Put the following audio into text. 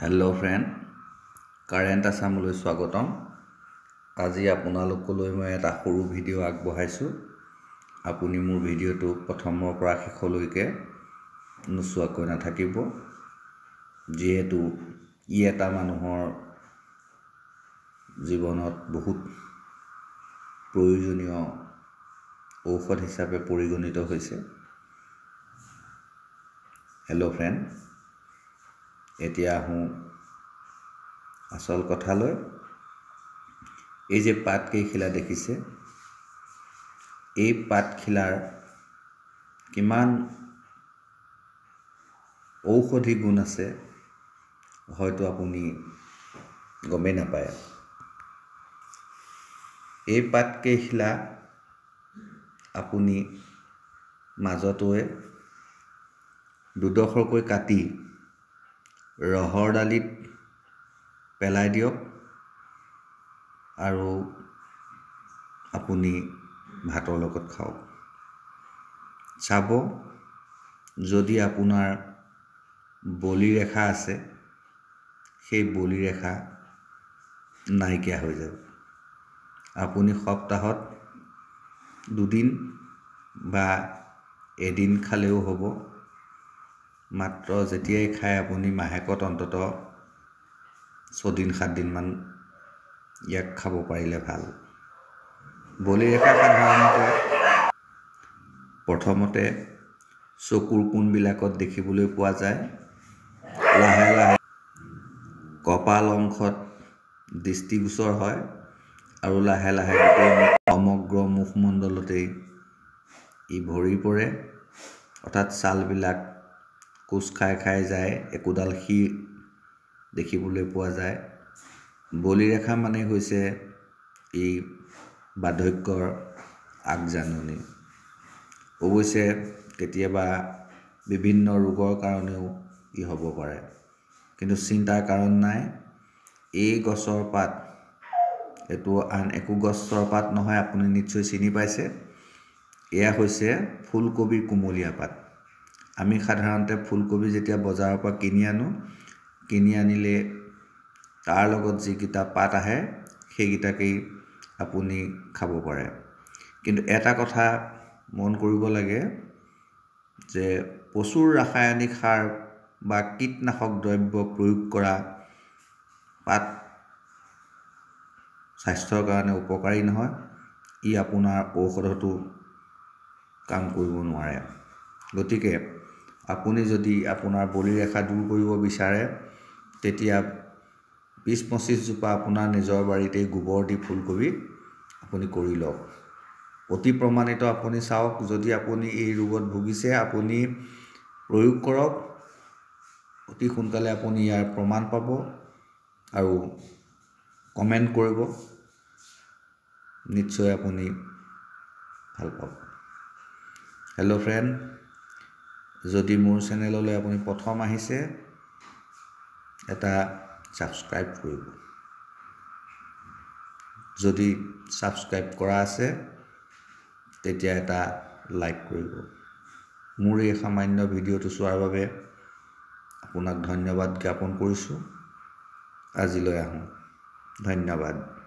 hello' friend current আছামলৈ স্বাগতম আজি আপোনালোকলৈ মই এটা সৰু ভিডিঅ' আগবঢ়াইছোঁ আপুনি মোৰ ভিডিঅ'টো প্ৰথমৰ পৰা শেষলৈকে নোচোৱাকৈ নাথাকিব যিহেতু ই এটা মানুহৰ জীৱনত বহুত প্ৰয়োজনীয় ঔষধ হিচাপে পৰিগণিত হৈছে হেল্ল' ফ্ৰেণ্ড এতিয়া আহোঁ আচল কথালৈ এই যে পাতকেইখিলা দেখিছে এই পাতখিলাৰ কিমান ঔষধি গুণ আছে হয়তো আপুনি গমেই নাপায় এই পাতকেইখিলা আপুনি মাজতে দুডোখৰকৈ কাটি ৰহৰ দালিত পেলাই দিয়ক আৰু আপুনি ভাতৰ লগত খাওক চাব যদি আপোনাৰ বলি ৰেখা আছে সেই বলিৰেখা নাইকিয়া হৈ যাব আপুনি সপ্তাহত দুদিন বা এদিন খালেও হ'ব মাত্ৰ যেতিয়াই খায় আপুনি মাহেকত অন্তত ছদিন সাতদিনমান ইয়াক খাব পাৰিলে ভাল বলিৰেখা সাধাৰণতে প্ৰথমতে চকুৰ কোণবিলাকত দেখিবলৈ পোৱা যায় লাহে লাহে কপাল অংশত দৃষ্টিগোচৰ হয় আৰু লাহে লাহে গোটেই সমগ্ৰ মুখমণ্ডলতেই ই ভৰি পৰে অৰ্থাৎ ছালবিলাক কোচ খাই খাই যায় একোডাল সি দেখিবলৈ পোৱা যায় বলিৰেখা মানে হৈছে এই বাৰ্ধক্যৰ আগজাননী অৱশ্যে কেতিয়াবা বিভিন্ন ৰোগৰ কাৰণেও ই হ'ব পাৰে কিন্তু চিন্তাৰ কাৰণ নাই এই গছৰ পাত এইটো আন একো গছৰ পাত নহয় আপুনি নিশ্চয় চিনি পাইছে এয়া হৈছে ফুলকবিৰ কোমলীয়া পাত আমি সাধাৰণতে ফুলকবি যেতিয়া বজাৰৰ পৰা কিনি আনো কিনি আনিলে তাৰ লগত যিকেইটা পাত আহে সেইকেইটাকেই আপুনি খাব পাৰে কিন্তু এটা কথা মন কৰিব লাগে যে প্ৰচুৰ ৰাসায়নিক সাৰ বা কীটনাশক দ্ৰব্য প্ৰয়োগ কৰা পাত স্বাস্থ্যৰ কাৰণে উপকাৰী নহয় ই আপোনাৰ ঔষধতো কাম কৰিব নোৱাৰে গতিকে আপুনি যদি আপোনাৰ বলি ৰেখা দূৰ কৰিব বিচাৰে তেতিয়া বিছ পঁচিছজোপা আপোনাৰ নিজৰ বাৰীতেই গোবৰ দি ফুলকবি আপুনি কৰি লওক অতি প্ৰমাণিত আপুনি চাওক যদি আপুনি এই ৰোগত ভুগিছে আপুনি প্ৰয়োগ কৰক অতি সোনকালে আপুনি ইয়াৰ প্ৰমাণ পাব আৰু কমেণ্ট কৰিব নিশ্চয় আপুনি ভাল পাব হেল্ল' ফ্ৰেণ্ড যদি মোৰ চেনেললৈ আপুনি প্ৰথম আহিছে এটা ছাবস্ক্ৰাইব কৰিব যদি ছাবস্ক্ৰাইব কৰা আছে তেতিয়া এটা লাইক কৰিব মোৰ এই সামান্য ভিডিঅ'টো চোৱাৰ বাবে আপোনাক ধন্যবাদ জ্ঞাপন কৰিছোঁ আজিলৈ আহোঁ ধন্যবাদ